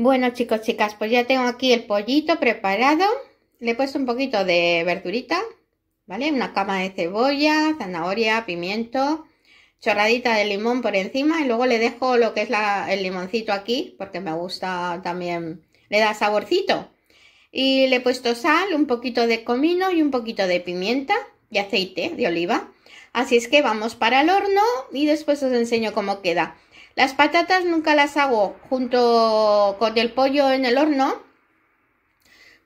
Bueno chicos, chicas, pues ya tengo aquí el pollito preparado. Le he puesto un poquito de verdurita, ¿vale? Una cama de cebolla, zanahoria, pimiento, chorradita de limón por encima y luego le dejo lo que es el limoncito aquí porque me gusta también, le da saborcito. Y le he puesto sal, un poquito de comino y un poquito de pimienta y aceite de oliva. Así es que vamos para el horno y después os enseño cómo queda. Las patatas nunca las hago junto con el pollo en el horno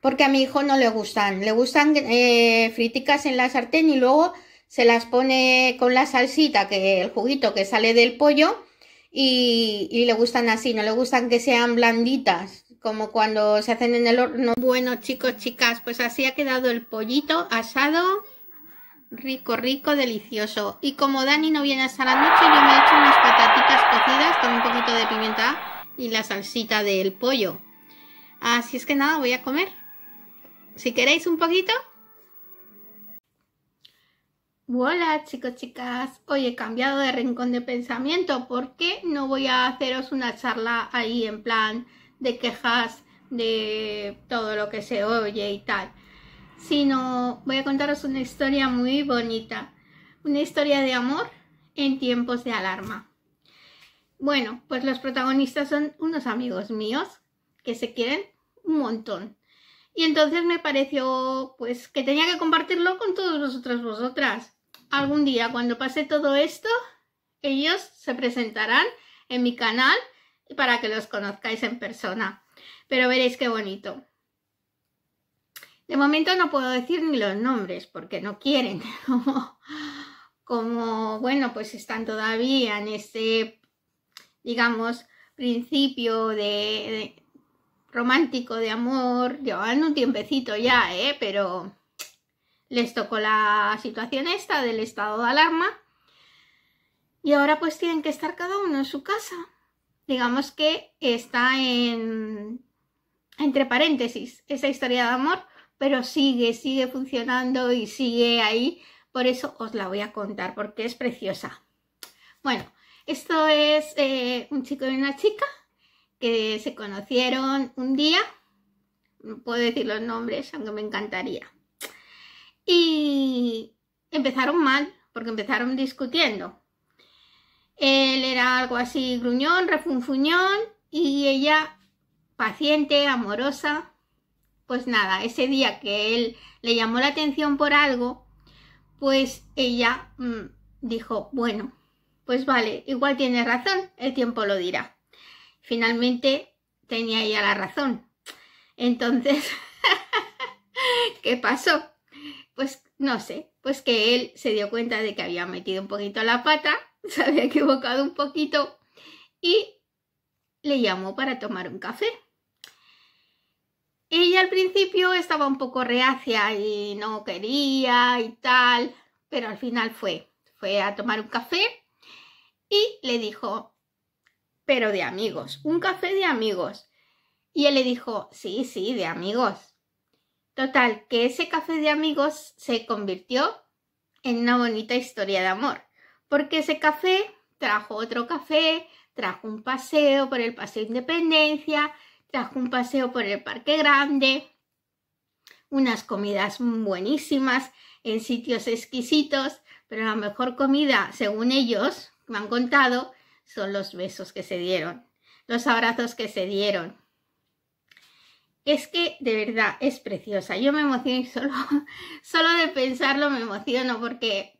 porque a mi hijo no le gustan. Le gustan eh, friticas en la sartén y luego se las pone con la salsita, que el juguito que sale del pollo y le gustan así, no le gustan que sean blanditas como cuando se hacen en el horno. Bueno chicos, chicas, pues así ha quedado el pollito asado Rico, rico, delicioso. Y como Dani no viene hasta la noche, yo me he hecho unas patatitas cocidas con un poquito de pimienta y la salsita del pollo. Así es que nada, voy a comer. Si queréis un poquito. Hola chicos, chicas. Hoy he cambiado de rincón de pensamiento porque no voy a haceros una charla ahí en plan de quejas de todo lo que se oye y tal sino voy a contaros una historia muy bonita, una historia de amor en tiempos de alarma. Bueno, pues los protagonistas son unos amigos míos que se quieren un montón. Y entonces me pareció pues que tenía que compartirlo con todos vosotros vosotras. Algún día cuando pase todo esto, ellos se presentarán en mi canal para que los conozcáis en persona. Pero veréis qué bonito. De momento no puedo decir ni los nombres porque no quieren. Como, bueno, pues están todavía en ese, digamos, principio de, romántico de amor. Llevan un tiempecito ya, ¿eh? Pero les tocó la situación esta del estado de alarma. Y ahora pues tienen que estar cada uno en su casa. Digamos que está en entre paréntesis esa historia de amor pero sigue, sigue funcionando y sigue ahí. Por eso os la voy a contar, porque es preciosa. Bueno, esto es eh, un chico y una chica que se conocieron un día. No puedo decir los nombres, aunque me encantaría. Y empezaron mal, porque empezaron discutiendo. Él era algo así gruñón, refunfuñón, y ella paciente, amorosa, pues nada, ese día que él le llamó la atención por algo, pues ella mm, dijo, bueno, pues vale, igual tiene razón, el tiempo lo dirá. Finalmente tenía ella la razón. Entonces, ¿qué pasó? Pues no sé, pues que él se dio cuenta de que había metido un poquito la pata, se había equivocado un poquito y le llamó para tomar un café. Ella al principio estaba un poco reacia y no quería y tal, pero al final fue, fue a tomar un café y le dijo, pero de amigos, un café de amigos. Y él le dijo, sí, sí, de amigos. Total, que ese café de amigos se convirtió en una bonita historia de amor, porque ese café trajo otro café, trajo un paseo por el Paseo Independencia, trajo un paseo por el Parque Grande, unas comidas buenísimas en sitios exquisitos, pero la mejor comida, según ellos, me han contado, son los besos que se dieron, los abrazos que se dieron. Es que de verdad es preciosa. Yo me emociono y solo, solo de pensarlo me emociono porque,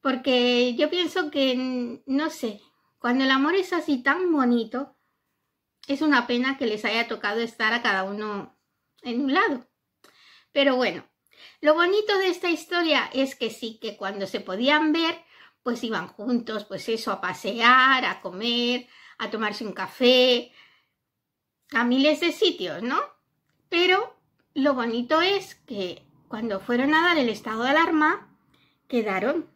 porque yo pienso que, no sé, cuando el amor es así tan bonito, es una pena que les haya tocado estar a cada uno en un lado. Pero bueno, lo bonito de esta historia es que sí, que cuando se podían ver, pues iban juntos, pues eso, a pasear, a comer, a tomarse un café, a miles de sitios, ¿no? Pero lo bonito es que cuando fueron a dar el estado de alarma, quedaron.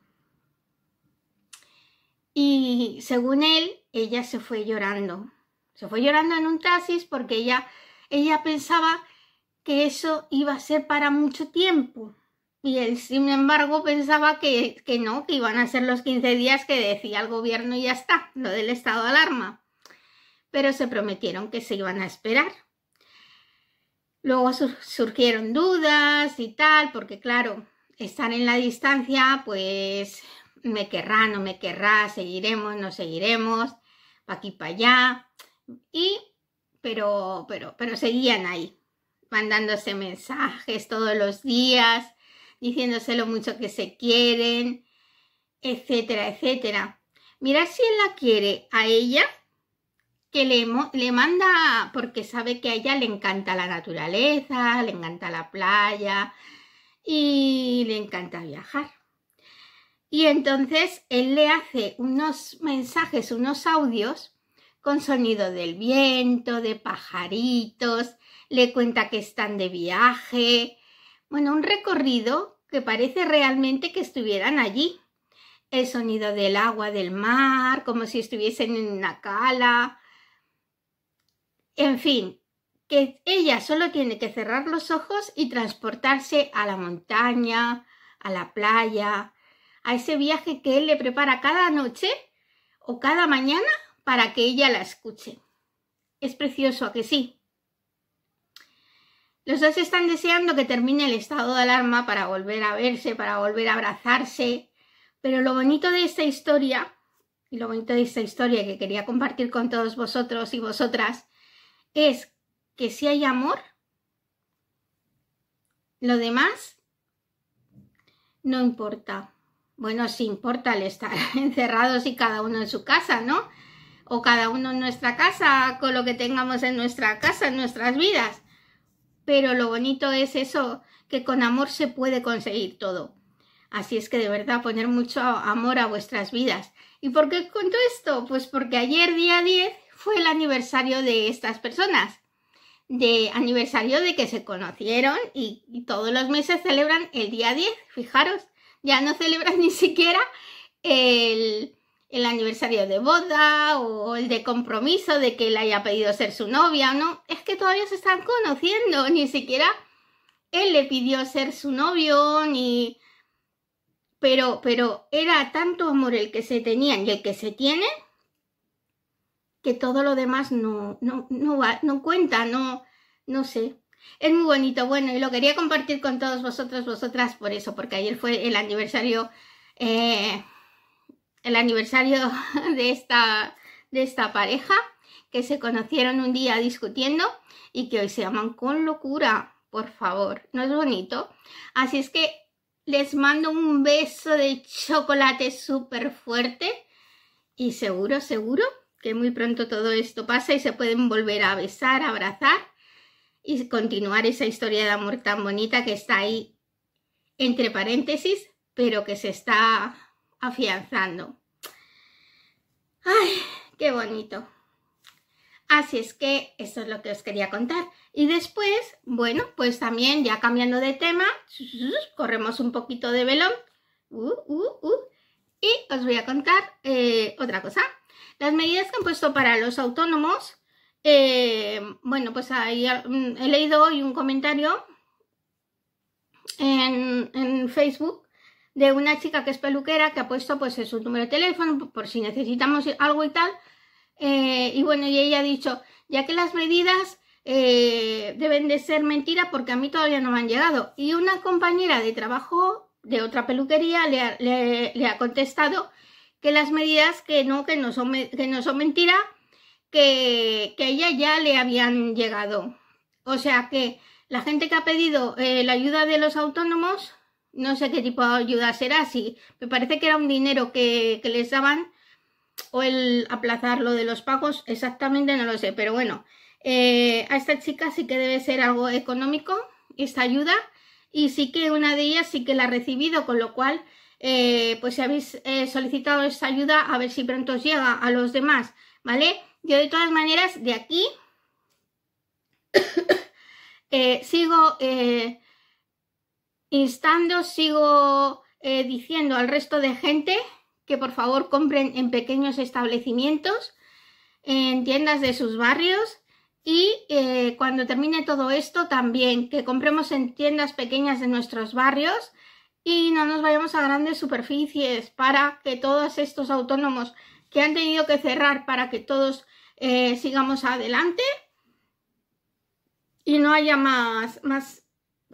Y según él, ella se fue llorando se fue llorando en un taxis porque ella, ella pensaba que eso iba a ser para mucho tiempo. Y él, sin embargo, pensaba que, que no, que iban a ser los 15 días que decía el gobierno y ya está, lo del estado de alarma. Pero se prometieron que se iban a esperar. Luego surgieron dudas y tal, porque claro, estar en la distancia, pues me querrá, no me querrá, seguiremos, no seguiremos, pa' aquí, pa' allá. Y, pero, pero, pero seguían ahí, mandándose mensajes todos los días, diciéndose lo mucho que se quieren, etcétera, etcétera. mira si él la quiere a ella, que le, le manda, porque sabe que a ella le encanta la naturaleza, le encanta la playa y le encanta viajar. Y entonces él le hace unos mensajes, unos audios con sonido del viento, de pajaritos, le cuenta que están de viaje. Bueno, un recorrido que parece realmente que estuvieran allí. El sonido del agua del mar, como si estuviesen en una cala. En fin, que ella solo tiene que cerrar los ojos y transportarse a la montaña, a la playa, a ese viaje que él le prepara cada noche o cada mañana para que ella la escuche. Es precioso a que sí. Los dos están deseando que termine el estado de alarma para volver a verse, para volver a abrazarse, pero lo bonito de esta historia, y lo bonito de esta historia que quería compartir con todos vosotros y vosotras, es que si hay amor, lo demás no importa. Bueno, sí importa el estar encerrados y cada uno en su casa, ¿no? o cada uno en nuestra casa, con lo que tengamos en nuestra casa, en nuestras vidas. Pero lo bonito es eso, que con amor se puede conseguir todo. Así es que de verdad poner mucho amor a vuestras vidas. ¿Y por qué cuento esto? Pues porque ayer día 10 fue el aniversario de estas personas. De aniversario de que se conocieron y, y todos los meses celebran el día 10, fijaros, ya no celebran ni siquiera el, el aniversario de boda o el de compromiso de que él haya pedido ser su novia no. Es que todavía se están conociendo, ni siquiera él le pidió ser su novio, ni... Pero, pero era tanto amor el que se tenían y el que se tiene que todo lo demás no, no, no cuenta, no, no sé. Es muy bonito, bueno, y lo quería compartir con todos vosotros, vosotras, por eso, porque ayer fue el aniversario eh, el aniversario de esta, de esta pareja, que se conocieron un día discutiendo y que hoy se aman con locura, por favor, ¿no es bonito? Así es que les mando un beso de chocolate súper fuerte y seguro, seguro que muy pronto todo esto pasa y se pueden volver a besar, a abrazar y continuar esa historia de amor tan bonita que está ahí entre paréntesis, pero que se está afianzando. ¡Ay, qué bonito! Así es que esto es lo que os quería contar. Y después, bueno, pues también ya cambiando de tema, corremos un poquito de velón. Uh, uh, uh. y os voy a contar eh, otra cosa. Las medidas que han puesto para los autónomos, eh, bueno, pues ahí mm, he leído hoy un comentario en Facebook de una chica que es peluquera que ha puesto pues su número de teléfono por si necesitamos algo y tal. Eh, y bueno, y ella ha dicho, ya que las medidas eh, deben de ser mentiras porque a mí todavía no me han llegado. Y una compañera de trabajo de otra peluquería le ha, contestado que las medidas que no, que no son, que no son mentira, que, a ella ya le habían llegado. O sea que la gente que ha pedido eh, la ayuda de los autónomos no sé qué tipo de ayuda será, si me parece que era un dinero que, les daban o el aplazar lo de los pagos, exactamente no lo sé, pero bueno, eh, a esta chica sí que debe ser algo económico esta ayuda y sí que una de ellas sí que la ha recibido, con lo cual, eh, pues si habéis eh, solicitado esta ayuda, a ver si pronto os llega a los demás, ¿vale? Yo de todas maneras, de aquí sigo instando, sigo eh, diciendo al resto de gente que por favor compren en pequeños establecimientos, en tiendas de sus barrios y eh, cuando termine todo esto también que compremos en tiendas pequeñas de nuestros barrios y no nos vayamos a grandes superficies para que todos estos autónomos que han tenido que cerrar para que todos eh, sigamos adelante y no haya más, más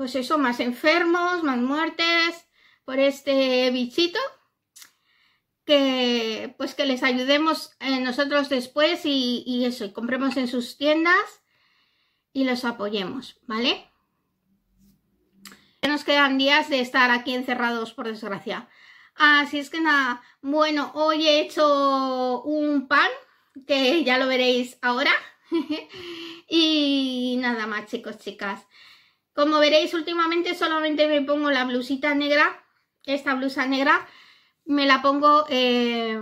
pues eso, más enfermos, más muertes por este bichito. Que pues que les ayudemos eh, nosotros después y, eso, y compremos en sus tiendas y los apoyemos, ¿vale? nos quedan días de estar aquí encerrados, por desgracia. Así es que nada, bueno, hoy he hecho un pan, que ya lo veréis ahora. y nada más, chicos, chicas. Como veréis últimamente solamente me pongo la blusita negra, esta blusa negra, me la pongo eh,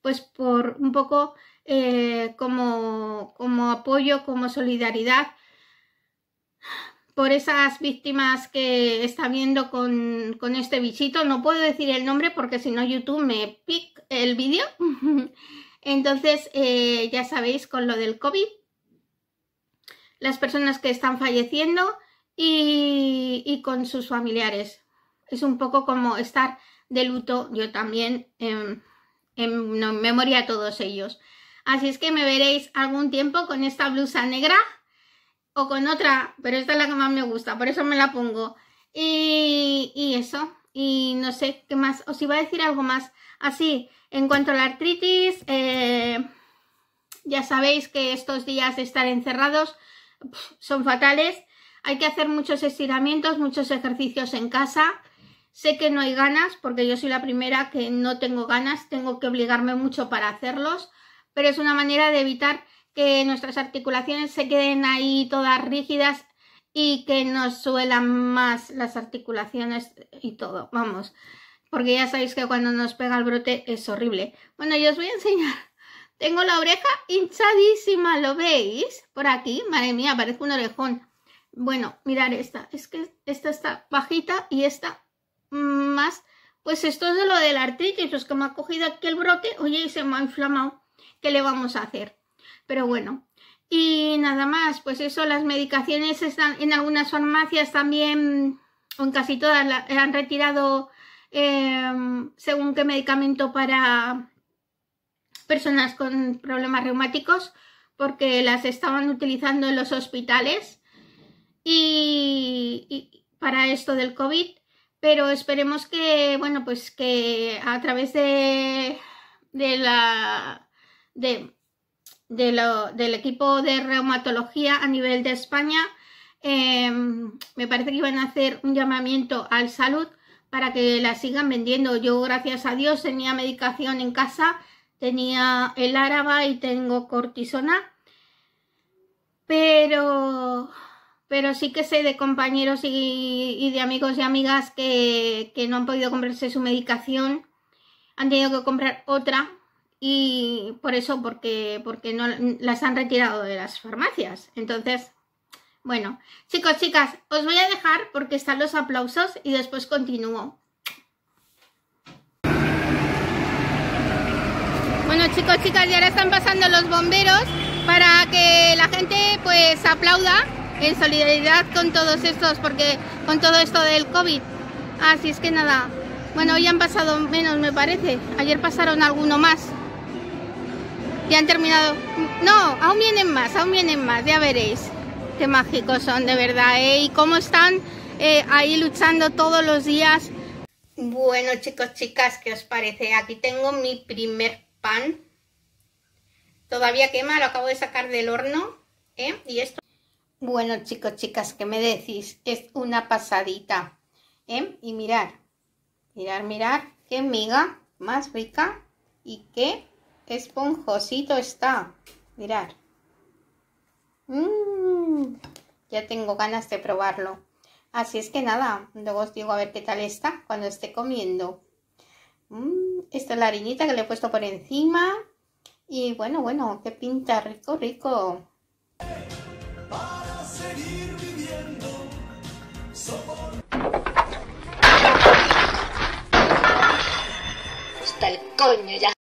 pues por un poco eh, como, como apoyo, como solidaridad por esas víctimas que está viendo con, este bichito. No puedo decir el nombre porque si no YouTube me pica el vídeo. Entonces, eh, ya sabéis, con lo del COVID, las personas que están falleciendo y, con sus familiares. Es un poco como estar de luto yo también en, memoria a todos ellos. Así es que me veréis algún tiempo con esta blusa negra o con otra, pero esta es la que más me gusta, por eso me la pongo. Y, eso, y no sé qué más, os iba a decir algo más. Así, en cuanto a la artritis, eh, ya sabéis que estos días de estar encerrados son fatales. Hay que hacer muchos estiramientos, muchos ejercicios en casa. Sé que no hay ganas, porque yo soy la primera que no tengo ganas, tengo que obligarme mucho para hacerlos, pero es una manera de evitar que nuestras articulaciones se queden ahí todas rígidas y que nos suelan más las articulaciones y todo, vamos, porque ya sabéis que cuando nos pega el brote es horrible. Bueno, yo os voy a enseñar tengo la oreja hinchadísima, ¿lo veis? Por aquí, madre mía, parece un orejón. Bueno, mirar esta, es que esta está bajita y esta más... Pues esto es de lo de la artritis, es que me ha cogido aquí el brote, oye, y se me ha inflamado. ¿Qué le vamos a hacer? Pero bueno, y nada más, pues eso, las medicaciones están en algunas farmacias también, o en casi todas, han retirado em, según qué medicamento para personas con problemas reumáticos porque las estaban utilizando en los hospitales y, para esto del COVID, pero esperemos que, bueno, pues que a través de, de la... De, lo, del equipo de reumatología a nivel de España, em, me parece que iban a hacer un llamamiento al salud para que la sigan vendiendo. Yo, gracias a Dios, tenía medicación en casa tenía el árabe y tengo cortisona. Pero, pero sí que sé de compañeros y, de amigos y amigas que, que, no han podido comprarse su medicación, han tenido que comprar otra y por eso, porque, porque no las han retirado de las farmacias. Entonces, bueno, chicos, chicas, os voy a dejar porque están los aplausos y después continúo. Bueno chicos, chicas, ya ahora están pasando los bomberos para que la gente pues aplauda en solidaridad con todos estos, porque con todo esto del COVID. Así es que nada, bueno, hoy han pasado menos me parece, ayer pasaron alguno más. Ya han terminado, no, aún vienen más, aún vienen más, ya veréis qué mágicos son de verdad, ¿eh? Y cómo están eh, ahí luchando todos los días. Bueno chicos, chicas, ¿qué os parece? Aquí tengo mi primer pan. Todavía quema, lo acabo de sacar del horno. ¿eh? Y esto... Bueno, chicos, chicas, ¿qué me decís? Es una pasadita. ¿eh? Y mirar, mirar, mirar, qué miga más rica y qué esponjosito está. Mirar. Mm, ya tengo ganas de probarlo. Así es que nada, luego os digo a ver qué tal está cuando esté comiendo. Mm. Esta es la harinita que le he puesto por encima. Y bueno, bueno, qué pinta rico, rico. Está el coño ya.